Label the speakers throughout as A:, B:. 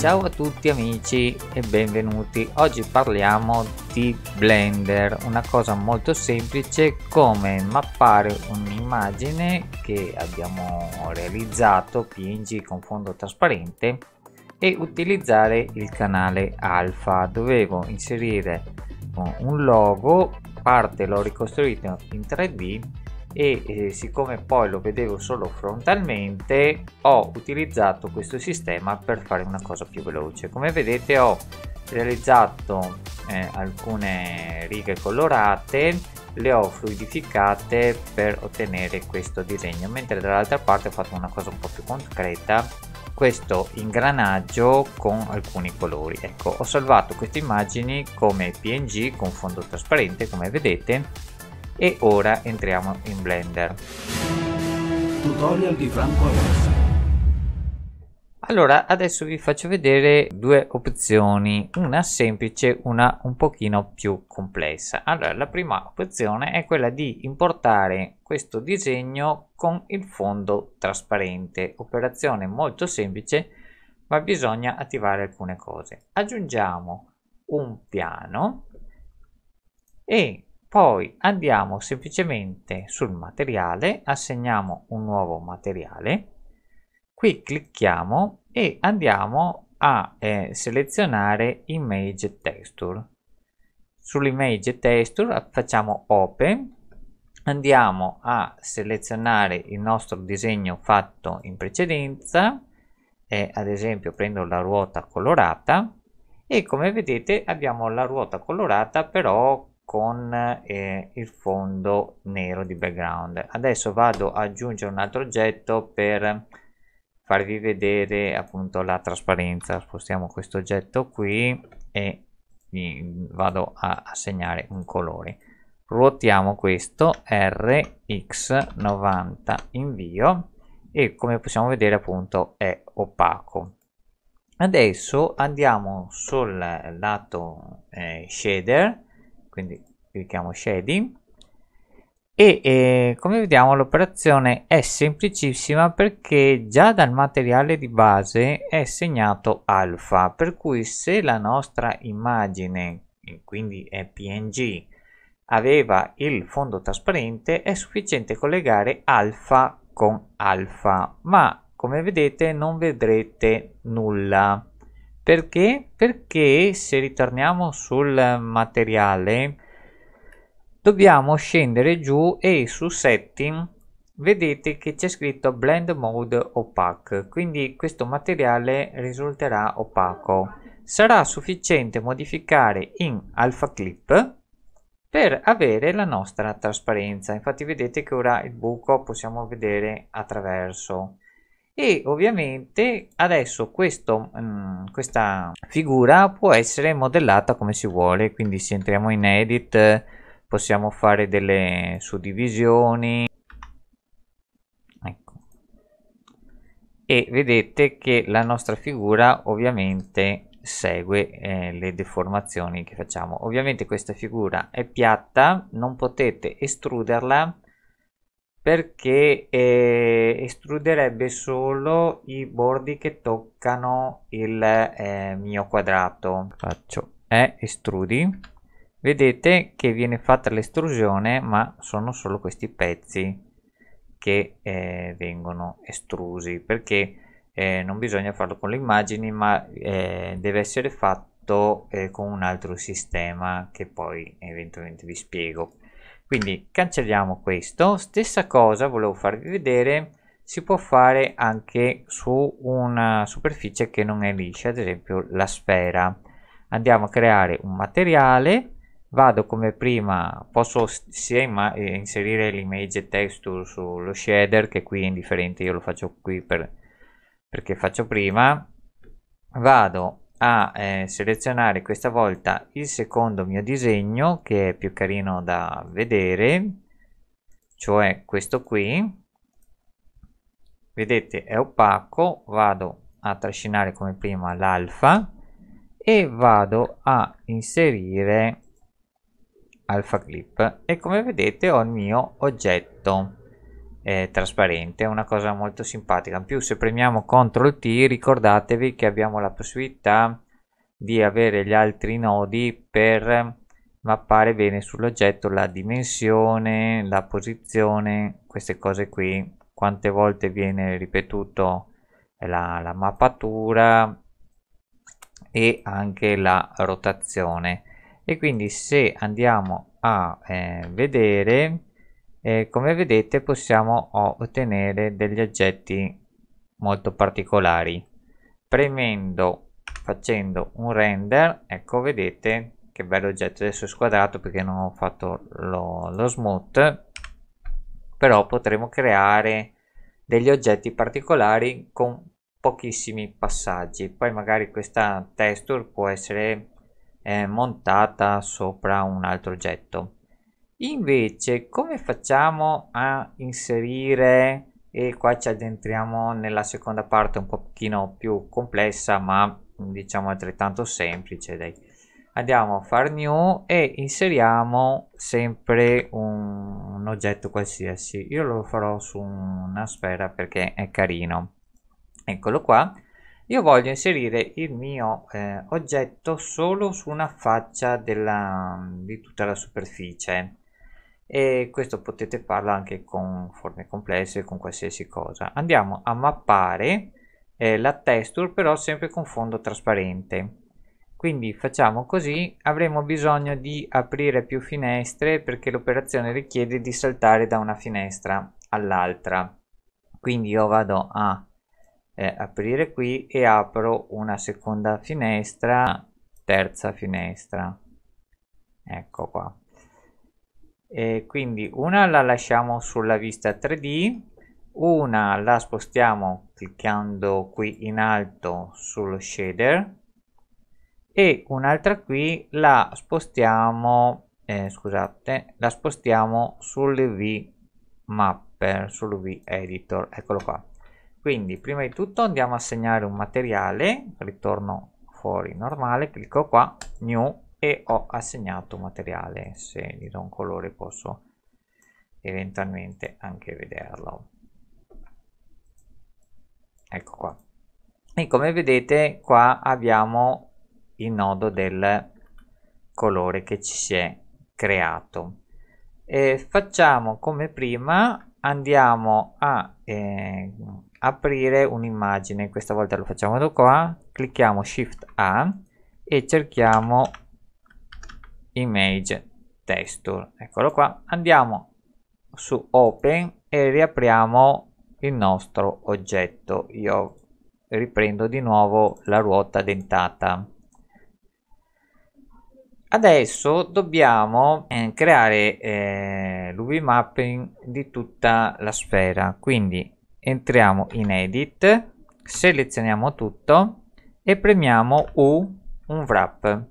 A: Ciao a tutti amici e benvenuti, oggi parliamo di Blender, una cosa molto semplice come mappare un'immagine che abbiamo realizzato PNG con fondo trasparente e utilizzare il canale alfa, dovevo inserire un logo, parte l'ho ricostruito in 3D e eh, siccome poi lo vedevo solo frontalmente ho utilizzato questo sistema per fare una cosa più veloce come vedete ho realizzato eh, alcune righe colorate le ho fluidificate per ottenere questo disegno mentre dall'altra parte ho fatto una cosa un po' più concreta questo ingranaggio con alcuni colori ecco ho salvato queste immagini come png con fondo trasparente come vedete e ora entriamo in Blender. Tutorial di Franco Alonso. Allora, adesso vi faccio vedere due opzioni, una semplice, una un pochino più complessa. Allora, la prima opzione è quella di importare questo disegno con il fondo trasparente, operazione molto semplice, ma bisogna attivare alcune cose. Aggiungiamo un piano e poi andiamo semplicemente sul materiale assegniamo un nuovo materiale qui clicchiamo e andiamo a eh, selezionare image texture sull'image texture facciamo open andiamo a selezionare il nostro disegno fatto in precedenza eh, ad esempio prendo la ruota colorata e come vedete abbiamo la ruota colorata però con eh, il fondo nero di background adesso vado ad aggiungere un altro oggetto per farvi vedere appunto la trasparenza spostiamo questo oggetto qui e vado a assegnare un colore ruotiamo questo rx90 invio e come possiamo vedere appunto è opaco adesso andiamo sul lato eh, shader quindi clicchiamo shading e eh, come vediamo l'operazione è semplicissima perché già dal materiale di base è segnato alfa per cui se la nostra immagine quindi è png aveva il fondo trasparente è sufficiente collegare alfa con alfa ma come vedete non vedrete nulla perché? Perché se ritorniamo sul materiale dobbiamo scendere giù e su setting vedete che c'è scritto blend mode opaque quindi questo materiale risulterà opaco sarà sufficiente modificare in alpha clip per avere la nostra trasparenza infatti vedete che ora il buco possiamo vedere attraverso e ovviamente adesso questo, mh, mm, questa figura può essere modellata come si vuole quindi se entriamo in edit possiamo fare delle suddivisioni ecco. e vedete che la nostra figura ovviamente segue eh, le deformazioni che facciamo ovviamente questa figura è piatta non potete estruderla perché eh, estruderebbe solo i bordi che toccano il eh, mio quadrato faccio E eh, estrudi vedete che viene fatta l'estrusione ma sono solo questi pezzi che eh, vengono estrusi perché eh, non bisogna farlo con le immagini ma eh, deve essere fatto con un altro sistema che poi eventualmente vi spiego quindi cancelliamo questo stessa cosa volevo farvi vedere si può fare anche su una superficie che non è liscia ad esempio la sfera andiamo a creare un materiale vado come prima posso sia eh, inserire l'image texture sullo shader che qui è indifferente io lo faccio qui per, perché faccio prima vado a eh, selezionare questa volta il secondo mio disegno che è più carino da vedere cioè questo qui vedete è opaco vado a trascinare come prima l'alfa e vado a inserire alfa clip e come vedete ho il mio oggetto eh, trasparente una cosa molto simpatica in più se premiamo CTRL T ricordatevi che abbiamo la possibilità di avere gli altri nodi per mappare bene sull'oggetto la dimensione la posizione queste cose qui quante volte viene ripetuto la, la mappatura e anche la rotazione e quindi se andiamo a eh, vedere e come vedete possiamo oh, ottenere degli oggetti molto particolari premendo facendo un render ecco vedete che bello oggetto adesso è squadrato perché non ho fatto lo, lo smooth però potremo creare degli oggetti particolari con pochissimi passaggi poi magari questa texture può essere eh, montata sopra un altro oggetto Invece, come facciamo a inserire, e qua ci addentriamo nella seconda parte un pochino più complessa, ma diciamo altrettanto semplice, dai. Andiamo a far new e inseriamo sempre un, un oggetto qualsiasi. Io lo farò su una sfera perché è carino. Eccolo qua. Io voglio inserire il mio eh, oggetto solo su una faccia della, di tutta la superficie e questo potete farlo anche con forme complesse con qualsiasi cosa andiamo a mappare eh, la texture però sempre con fondo trasparente quindi facciamo così avremo bisogno di aprire più finestre perché l'operazione richiede di saltare da una finestra all'altra quindi io vado a eh, aprire qui e apro una seconda finestra terza finestra ecco qua e quindi una la lasciamo sulla vista 3D una la spostiamo cliccando qui in alto sullo shader e un'altra qui la spostiamo eh, scusate la spostiamo sul v mapper sul v editor eccolo qua quindi prima di tutto andiamo a segnare un materiale ritorno fuori normale clicco qua new e ho assegnato materiale se gli do un colore posso eventualmente anche vederlo ecco qua e come vedete qua abbiamo il nodo del colore che ci si è creato e facciamo come prima andiamo a eh, aprire un'immagine questa volta lo facciamo da qua clicchiamo shift a e cerchiamo image texture eccolo qua andiamo su open e riapriamo il nostro oggetto io riprendo di nuovo la ruota dentata adesso dobbiamo eh, creare eh, l'UV mapping di tutta la sfera quindi entriamo in edit selezioniamo tutto e premiamo U un wrap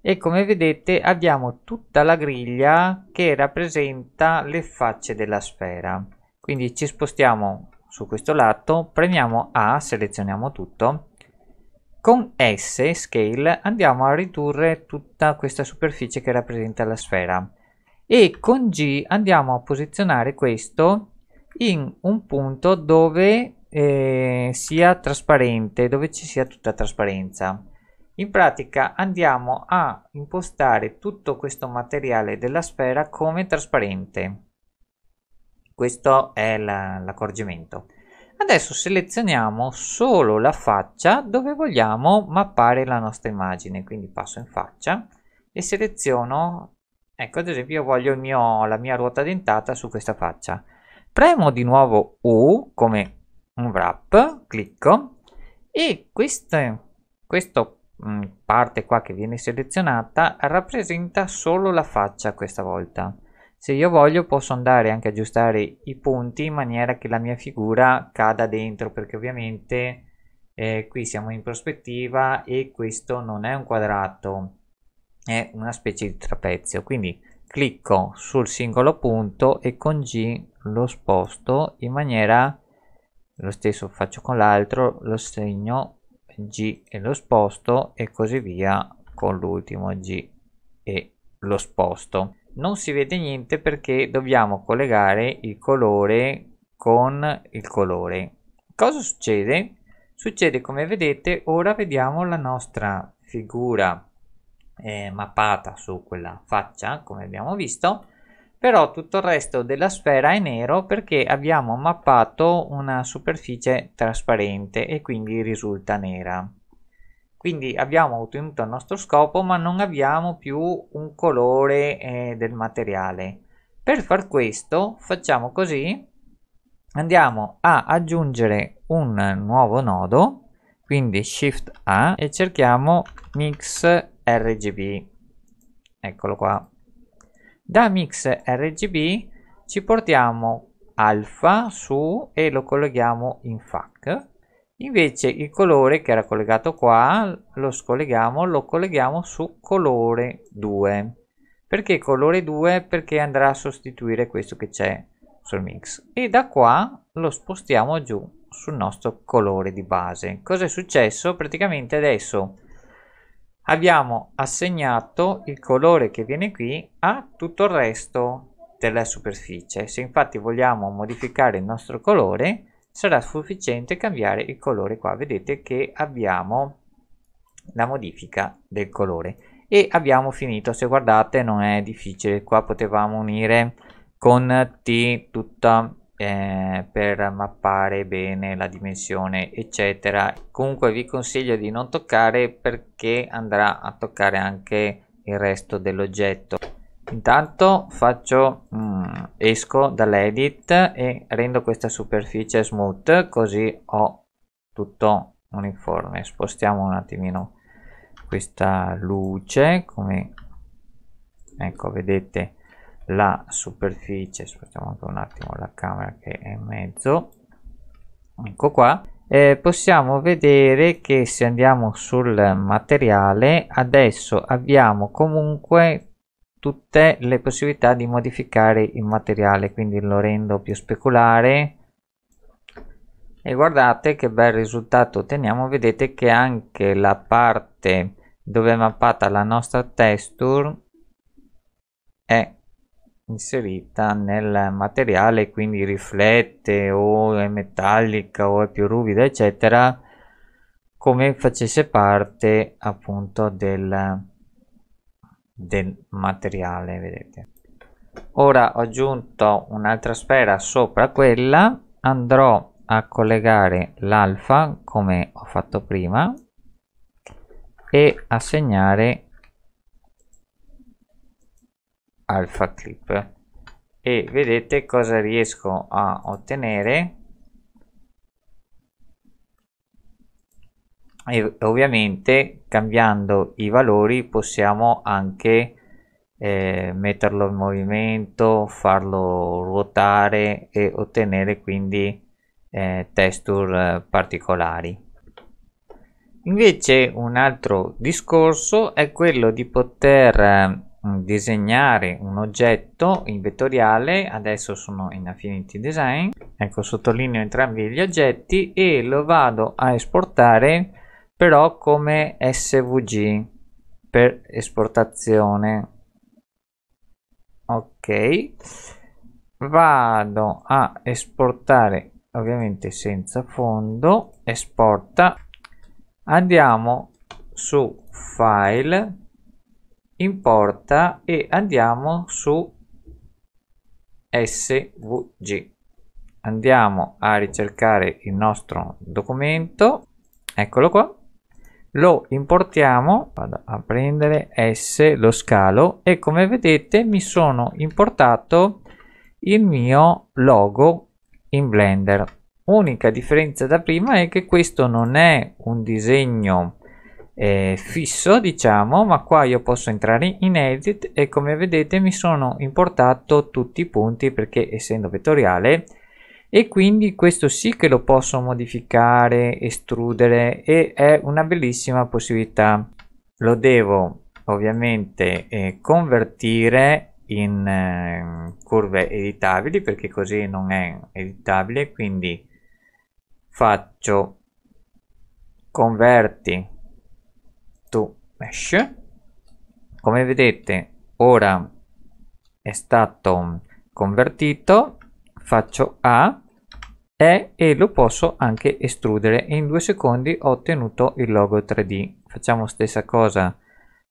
A: e come vedete abbiamo tutta la griglia che rappresenta le facce della sfera quindi ci spostiamo su questo lato premiamo A selezioniamo tutto con S scale andiamo a ridurre tutta questa superficie che rappresenta la sfera e con G andiamo a posizionare questo in un punto dove eh, sia trasparente dove ci sia tutta trasparenza in pratica andiamo a impostare tutto questo materiale della sfera come trasparente. Questo è l'accorgimento. La, Adesso selezioniamo solo la faccia dove vogliamo mappare la nostra immagine, quindi passo in faccia e seleziono, ecco ad esempio io voglio mio, la mia ruota dentata su questa faccia. Premo di nuovo U come un wrap, clicco e questo, questo Mm, parte qua che viene selezionata rappresenta solo la faccia questa volta se io voglio posso andare anche a aggiustare i punti in maniera che la mia figura cada dentro perché ovviamente eh, qui siamo in prospettiva e questo non è un quadrato è una specie di trapezio quindi clicco sul singolo punto e con G lo sposto in maniera lo stesso faccio con l'altro lo segno G e lo sposto e così via con l'ultimo G e lo sposto. Non si vede niente perché dobbiamo collegare il colore con il colore. Cosa succede? Succede come vedete, ora vediamo la nostra figura eh, mappata su quella faccia, come abbiamo visto, però tutto il resto della sfera è nero perché abbiamo mappato una superficie trasparente e quindi risulta nera. Quindi abbiamo ottenuto il nostro scopo ma non abbiamo più un colore eh, del materiale. Per far questo facciamo così, andiamo a aggiungere un nuovo nodo, quindi Shift A e cerchiamo Mix RGB. Eccolo qua da mix RGB ci portiamo alfa su e lo colleghiamo in FAC invece il colore che era collegato qua lo scolleghiamo lo colleghiamo su colore 2 perché colore 2 perché andrà a sostituire questo che c'è sul mix e da qua lo spostiamo giù sul nostro colore di base cosa è successo praticamente adesso abbiamo assegnato il colore che viene qui a tutto il resto della superficie. Se infatti vogliamo modificare il nostro colore, sarà sufficiente cambiare il colore qua. Vedete che abbiamo la modifica del colore e abbiamo finito. Se guardate non è difficile, qua potevamo unire con T tutta eh, per mappare bene la dimensione eccetera comunque vi consiglio di non toccare perché andrà a toccare anche il resto dell'oggetto intanto faccio mm, esco dall'edit e rendo questa superficie smooth così ho tutto uniforme spostiamo un attimino questa luce come ecco vedete la superficie spostiamo un attimo la camera che è in mezzo ecco qua eh, possiamo vedere che se andiamo sul materiale adesso abbiamo comunque tutte le possibilità di modificare il materiale quindi lo rendo più speculare e guardate che bel risultato otteniamo vedete che anche la parte dove è mappata la nostra texture è inserita nel materiale quindi riflette o è metallica o è più ruvida eccetera come facesse parte appunto del, del materiale vedete ora ho aggiunto un'altra sfera sopra quella andrò a collegare l'alfa come ho fatto prima e assegnare alpha clip e vedete cosa riesco a ottenere e ovviamente cambiando i valori possiamo anche eh, metterlo in movimento farlo ruotare e ottenere quindi eh, texture eh, particolari invece un altro discorso è quello di poter ehm, Mm, disegnare un oggetto in vettoriale adesso sono in Affinity Design ecco sottolineo entrambi gli oggetti e lo vado a esportare però come SVG per esportazione ok vado a esportare ovviamente senza fondo esporta andiamo su file importa e andiamo su svg andiamo a ricercare il nostro documento eccolo qua lo importiamo vado a prendere s lo scalo e come vedete mi sono importato il mio logo in blender unica differenza da prima è che questo non è un disegno eh, fisso diciamo ma qua io posso entrare in edit e come vedete mi sono importato tutti i punti perché essendo vettoriale e quindi questo sì che lo posso modificare estrudere e è una bellissima possibilità lo devo ovviamente eh, convertire in eh, curve editabili perché così non è editabile quindi faccio converti mesh come vedete ora è stato convertito faccio a e, eh, e lo posso anche estrudere in due secondi ho ottenuto il logo 3d facciamo stessa cosa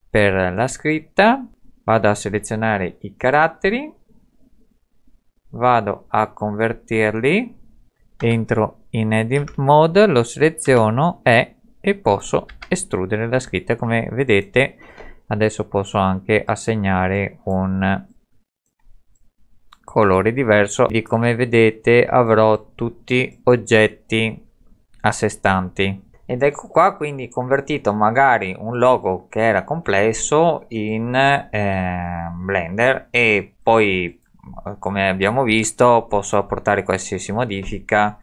A: per la scritta vado a selezionare i caratteri vado a convertirli entro in edit mode lo seleziono e e posso estrudere la scritta come vedete adesso posso anche assegnare un colore diverso e come vedete avrò tutti oggetti a sé stanti ed ecco qua quindi convertito magari un logo che era complesso in eh, Blender e poi come abbiamo visto posso apportare qualsiasi modifica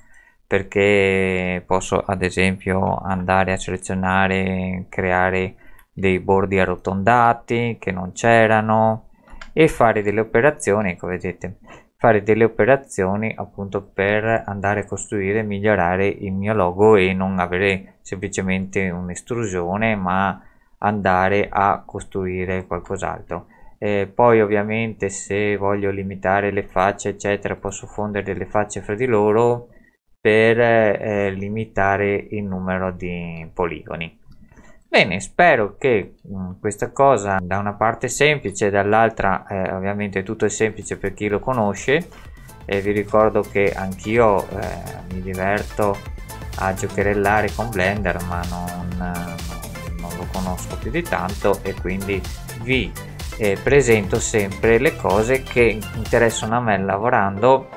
A: perché posso ad esempio andare a selezionare creare dei bordi arrotondati che non c'erano e fare delle operazioni ecco vedete fare delle operazioni appunto per andare a costruire e migliorare il mio logo e non avere semplicemente un'estrusione ma andare a costruire qualcos'altro eh, poi ovviamente se voglio limitare le facce eccetera posso fondere le facce fra di loro per eh, limitare il numero di poligoni. Bene, spero che mh, mm, questa cosa da una parte semplice, dall'altra eh, ovviamente tutto è semplice per chi lo conosce e vi ricordo che anch'io eh, mi diverto a giocherellare con Blender ma non, non, lo conosco più di tanto e quindi vi eh, presento sempre le cose che interessano a me lavorando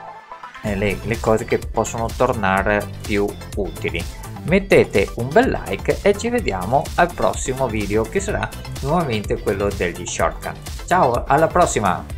A: eh, le, le cose che possono tornare più utili mettete un bel like e ci vediamo al prossimo video che sarà nuovamente quello degli shortcut ciao alla prossima